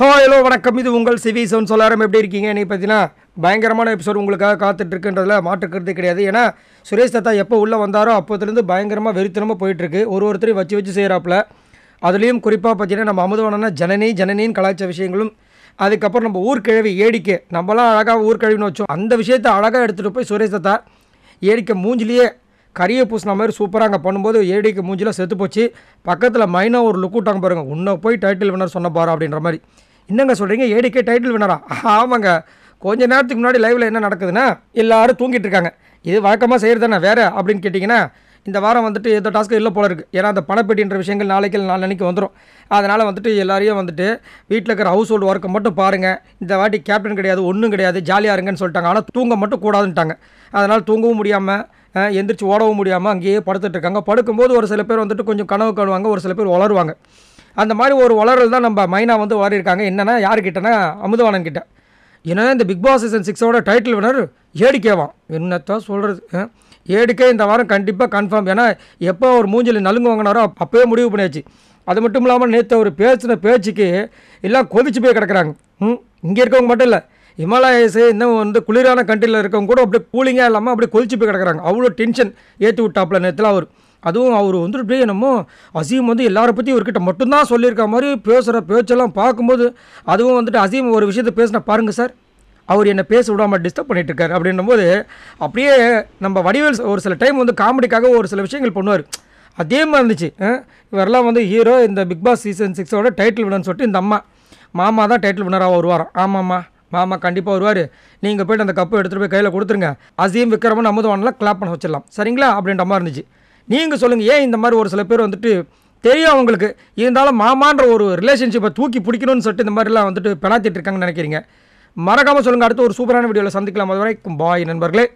ஹோ ஹலோ வணக்கம் இது உங்கள் சிவி சவுன் சொல்லாரம் எப்படி இருக்கீங்க நீ பார்த்தீங்கன்னா பயங்கரமான எபிசோட் உங்களுக்காக காத்துட்ருக்குன்றதில் மாற்றுக்கிறது கிடையாது ஏன்னா சுரேஷ் தத்தா எப்போ உள்ளே வந்தாரோ அப்போதுலேருந்து பயங்கரமாக வெறித்தனமாக போயிட்டுருக்கு ஒரு ஒருத்தரையும் வச்சு வச்சு செய்கிறாப்புல அதுலேயும் குறிப்பாக பார்த்தீங்கன்னா நம்ம அமுதவனா ஜனனி ஜனனின்னு கலாச்சார விஷயங்களும் அதுக்கப்புறம் நம்ம ஊர்கிழவி ஏடிக்கு நம்மளாம் அழகாக ஊர்கிழவின்னு வச்சோம் அந்த விஷயத்தை அழகாக எடுத்துகிட்டு போய் சுரேஷ் தத்தா ஏடிக்க மூஞ்சிலேயே கரியை பூசின மாதிரி சூப்பராக அங்கே பண்ணும்போது ஏடிக்கு மூஞ்சிலாம் செத்து போச்சு பக்கத்தில் மைனா ஒரு லுக் விட்டாங்க பாருங்கள் உன்னை போய் டைட்டில் வினர் சொன்ன பாரு அப்படின்ற மாதிரி என்னங்க சொல்கிறீங்க ஏடிக்கே டைட்டில் வினரா ஆமாங்க கொஞ்ச நேரத்துக்கு முன்னாடி லைவில் என்ன நடக்குதுன்னா எல்லோரும் தூங்கிட்டு இருக்காங்க இது வழக்கமாக செய்கிறது தானே வேறு அப்படின்னு கேட்டிங்கன்னா இந்த வாரம் வந்துட்டு ஏதோ டாஸ்க்கு இல்லை போல இருக்குது ஏன்னா அந்த பணப்பெட்டின்ற விஷயங்கள் நாளைக்கு நாளைக்கு வந்துடும் அதனால் வந்துட்டு எல்லாரையும் வந்துட்டு வீட்டில் இருக்கிற ஹவுஸ் ஹோல்டு ஒர்க்கை மட்டும் பாருங்கள் இந்த வாட்டி கேப்டன் கிடையாது ஒன்றும் கிடையாது ஜாலியாக இருங்கன்னு சொல்லிட்டாங்க ஆனால் தூங்க மட்டும் கூடாதுன்ட்டாங்க அதனால் தூங்கவும் முடியாமல் எந்திரிச்சு ஓடவும் முடியாமல் அங்கேயே படுத்துட்டு இருக்காங்க படுக்கும்போது ஒரு சில பேர் வந்துட்டு கொஞ்சம் கனவு காணுவாங்க ஒரு சில பேர் வளருவாங்க அந்த மாதிரி ஒரு வளரல் தான் நம்ம மைனா வந்து வளரிருக்காங்க என்னென்னா யார்கிட்டனா அமுதவாணன் கிட்ட ஏன்னா இந்த பிக் பாஸ் சீசன் சிக்ஸோட டைட்டில் வினர் ஏடிக்கேவான் என்னத்தான் சொல்கிறது ஏடிக்கே இந்த வாரம் கண்டிப்பாக கன்ஃபார்ம் ஏன்னா எப்போ ஒரு மூஞ்சில் நலுங்கு வாங்கினாரோ அப்போயே முடிவு பண்ணியாச்சு அது மட்டும் இல்லாமல் நேற்று அவர் பேசின பேச்சுக்கு எல்லாம் கொதிச்சு போய் கிடக்கிறாங்க ம் இங்கே இருக்கவங்க மட்டும் இல்லை இமாலயஸு இன்னும் வந்து குளிரான கண்ட்ரியில் இருக்கவங்க கூட அப்படியே கூலிங்காக இல்லாமல் அப்படியே கொலிச்சு போய் கிடக்குறாங்க அவ்வளோ டென்ஷன் ஏற்றி விட்டாப்புல நேரத்தில் அவர் அதுவும் அவர் வந்துட்டு அப்படியே என்னமோ அசீம் வந்து எல்லாரை பற்றி இவர்கிட்ட மட்டும்தான் சொல்லியிருக்க மாதிரி பேசுகிற பேச்செல்லாம் பார்க்கும்போது அதுவும் வந்துட்டு அசீம் ஒரு விஷயத்த பேசினா பாருங்கள் சார் அவர் என்னை பேச விடாமல் டிஸ்டர்ப் பண்ணிகிட்டு இருக்கார் அப்படின்னும் போது அப்படியே நம்ம வடிவேல் ஒரு சில டைம் வந்து காமெடிக்காக ஒரு சில விஷயங்கள் பண்ணுவார் அதே மாதிரி இருந்துச்சு இவரெல்லாம் வந்து ஹீரோ இந்த பிக் பாஸ் சீசன் சிக்ஸோட டைட்டில் வினர்னு சொல்லிட்டு இந்த அம்மா மாமா தான் டைட்டில் வினராக வாரம் ஆமாம்மா மாமா கண்டிப்பாக வருவார் நீங்கள் போய்ட்டு அந்த கப்பு எடுத்துகிட்டு போய் கையில் கொடுத்துருங்க அசீம் விக்ரமன் அமுதவானெலாம் கிளாப் பண்ண வச்சிடலாம் சரிங்களா அப்படின்ற மாதிரி இருந்துச்சு நீங்கள் சொல்லுங்கள் ஏன் இந்த மாதிரி ஒரு சில பேர் வந்துட்டு தெரியும் அவங்களுக்கு இருந்தாலும் மாமான்ற ஒரு ரிலேஷன்ஷிப்பை தூக்கி பிடிக்கணும்னு சொல்லிட்டு இந்த மாதிரிலாம் வந்துட்டு பெணாத்திட்டு இருக்காங்கன்னு நினைக்கிறீங்க மறக்காமல் சொல்லுங்கள் அடுத்து ஒரு சூப்பரான வீடியோவில் சந்திக்கலாம் வரைக்கும் பாய் நண்பர்களே